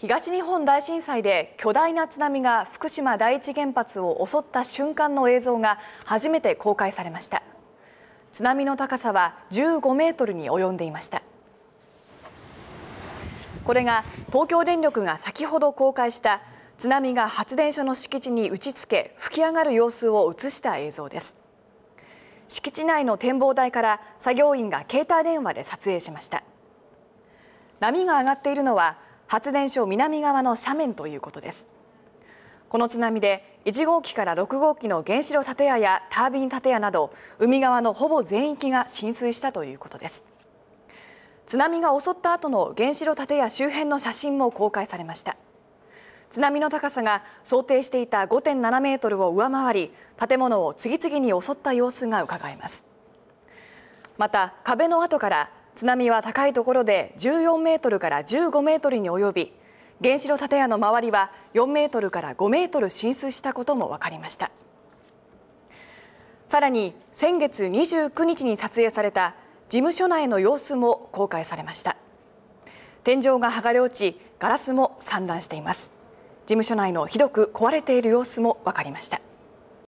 東日本大震災で巨大な津波が福島第一原発を襲った瞬間の映像が初めて公開されました津波の高さは15メートルに及んでいましたこれが東京電力が先ほど公開した津波が発電所の敷地に打ち付け吹き上がる様子を映した映像です敷地内の展望台から作業員が携帯電話で撮影しました波が上がっているのは発電所南側の斜面ということですこの津波で1号機から6号機の原子炉建屋やタービン建屋など海側のほぼ全域が浸水したということです津波が襲った後の原子炉建屋周辺の写真も公開されました津波の高さが想定していた5.7メートルを上回り建物を次々に襲った様子がうかがえますまた壁の跡から津波は高いところで14メートルから15メートルに及び原子炉建屋の周りは4メートルから5メートル浸水したことも分かりましたさらに先月29日に撮影された事務所内の様子も公開されました天井が剥がれ落ちガラスも散乱しています事務所内のひどく壊れている様子も分かりました